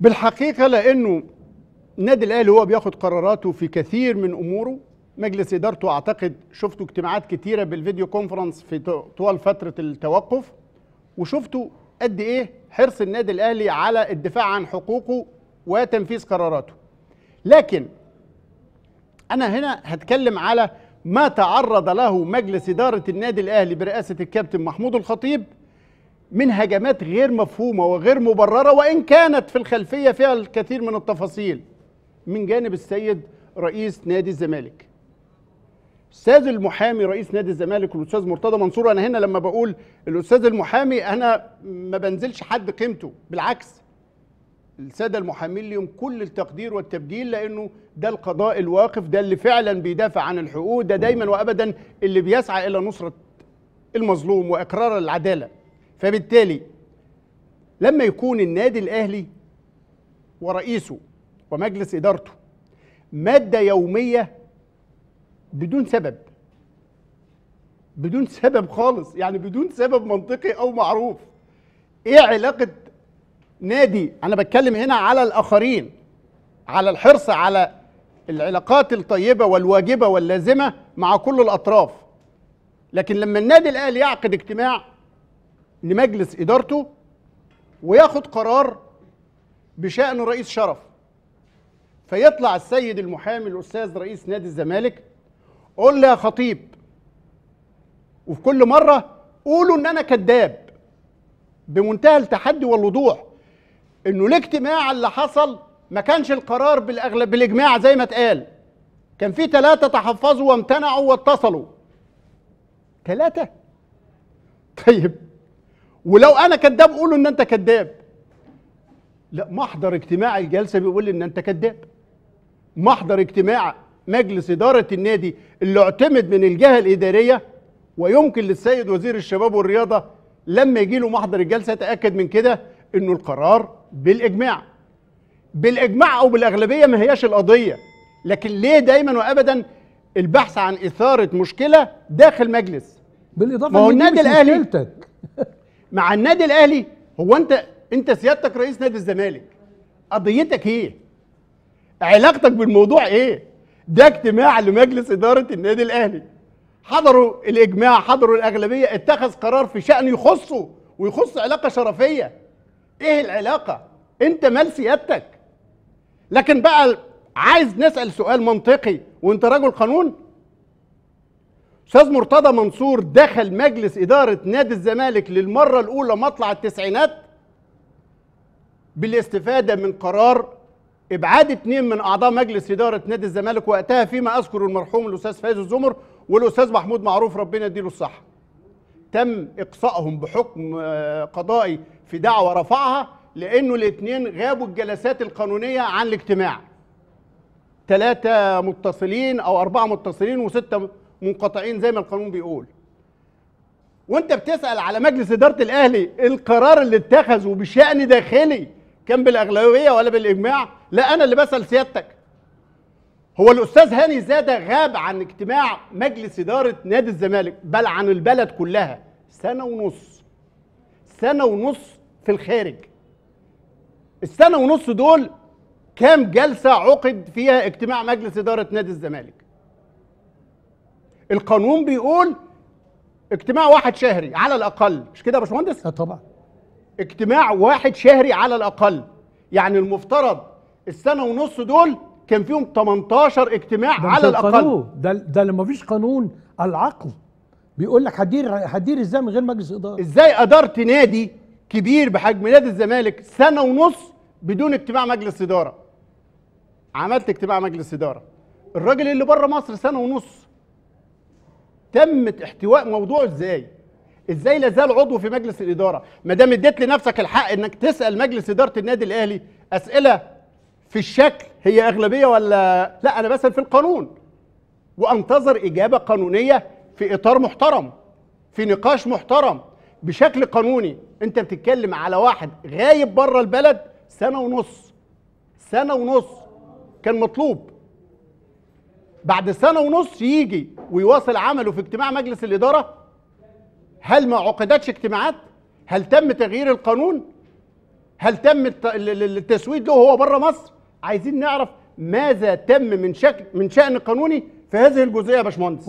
بالحقيقه لانه النادي الاهلي هو بياخد قراراته في كثير من اموره مجلس ادارته اعتقد شفتوا اجتماعات كتيره بالفيديو كونفرنس في طوال فتره التوقف وشفتوا قد ايه حرص النادي الاهلي على الدفاع عن حقوقه وتنفيذ قراراته لكن انا هنا هتكلم على ما تعرض له مجلس اداره النادي الاهلي برئاسه الكابتن محمود الخطيب من هجمات غير مفهومه وغير مبرره وان كانت في الخلفيه فيها الكثير من التفاصيل من جانب السيد رئيس نادي الزمالك استاذ المحامي رئيس نادي الزمالك الاستاذ مرتضى منصور انا هنا لما بقول الاستاذ المحامي انا ما بنزلش حد قيمته بالعكس الساده المحامين ليهم كل التقدير والتبديل لانه ده القضاء الواقف ده اللي فعلا بيدافع عن الحقوق ده دايما وابدا اللي بيسعى الى نصره المظلوم واقرار العداله فبالتالي لما يكون النادي الاهلي ورئيسه ومجلس ادارته ماده يوميه بدون سبب بدون سبب خالص يعني بدون سبب منطقي او معروف ايه علاقه نادي انا بتكلم هنا على الاخرين على الحرص على العلاقات الطيبه والواجبه واللازمه مع كل الاطراف لكن لما النادي الاهلي يعقد اجتماع لمجلس ادارته وياخد قرار بشان رئيس شرف فيطلع السيد المحامي الاستاذ رئيس نادي الزمالك قول لي يا خطيب وفي كل مره قولوا ان انا كذاب بمنتهى التحدي والوضوح انه الاجتماع اللي حصل ما كانش القرار بالاغلب بالاجماع زي ما اتقال كان في ثلاثه تحفظوا وامتنعوا واتصلوا ثلاثه طيب ولو انا كذاب قولوا ان انت كذاب لا محضر اجتماع الجلسه بيقول لي ان انت كذاب محضر اجتماع مجلس اداره النادي اللي اعتمد من الجهه الاداريه ويمكن للسيد وزير الشباب والرياضه لما يجي له محضر الجلسه يتاكد من كده انه القرار بالاجماع بالاجماع او بالاغلبيه ما هياش القضيه لكن ليه دايما وابدا البحث عن اثاره مشكله داخل مجلس بالاضافه ما هو النادي الاهلي مع النادي الاهلي هو انت انت سيادتك رئيس نادي الزمالك قضيتك ايه علاقتك بالموضوع ايه ده اجتماع لمجلس اداره النادي الاهلي حضروا الاجماع حضروا الاغلبيه اتخذ قرار في شان يخصه ويخص علاقه شرفيه ايه العلاقه انت مال سيادتك لكن بقى عايز نسال سؤال منطقي وانت راجل قانون استاذ مرتضى منصور دخل مجلس اداره نادي الزمالك للمره الاولى مطلع التسعينات بالاستفاده من قرار ابعاد اثنين من اعضاء مجلس اداره نادي الزمالك وقتها فيما اذكر المرحوم الاستاذ فايز الزمر والاستاذ محمود معروف ربنا يديله الصحه. تم اقصائهم بحكم آه، قضائي في دعوه رفعها لانه الاثنين غابوا الجلسات القانونيه عن الاجتماع. ثلاثه متصلين او اربعه متصلين وسته منقطعين زي ما القانون بيقول وانت بتسال على مجلس اداره الاهلي القرار اللي اتخذه بشان داخلي كان بالاغلبيه ولا بالاجماع لا انا اللي بسال سيادتك هو الاستاذ هاني زاده غاب عن اجتماع مجلس اداره نادي الزمالك بل عن البلد كلها سنه ونص سنه ونص في الخارج السنه ونص دول كام جلسه عقد فيها اجتماع مجلس اداره نادي الزمالك القانون بيقول اجتماع واحد شهري على الاقل مش كده يا باشمهندس؟ اه طبعا اجتماع واحد شهري على الاقل يعني المفترض السنه ونص دول كان فيهم 18 اجتماع ده على الاقل القانون. ده ده اللي مفيش قانون العقل بيقول لك هدير هدير ازاي من غير مجلس اداره ازاي ادرت نادي كبير بحجم نادي الزمالك سنه ونص بدون اجتماع مجلس اداره عملت اجتماع مجلس اداره الراجل اللي بره مصر سنه ونص تمت احتواء موضوعه ازاي ازاي لا زال عضو في مجلس الاداره ما دام اديت لنفسك الحق انك تسال مجلس اداره النادي الاهلي اسئله في الشكل هي اغلبيه ولا لا انا بسال في القانون وانتظر اجابه قانونيه في اطار محترم في نقاش محترم بشكل قانوني انت بتتكلم على واحد غايب بره البلد سنه ونص سنه ونص كان مطلوب بعد سنه ونص يجي ويواصل عمله في اجتماع مجلس الاداره هل ما عقدتش اجتماعات هل تم تغيير القانون هل تم التسويد له هو بره مصر عايزين نعرف ماذا تم من شكل من شان قانوني في هذه الجزئيه يا باشمهندس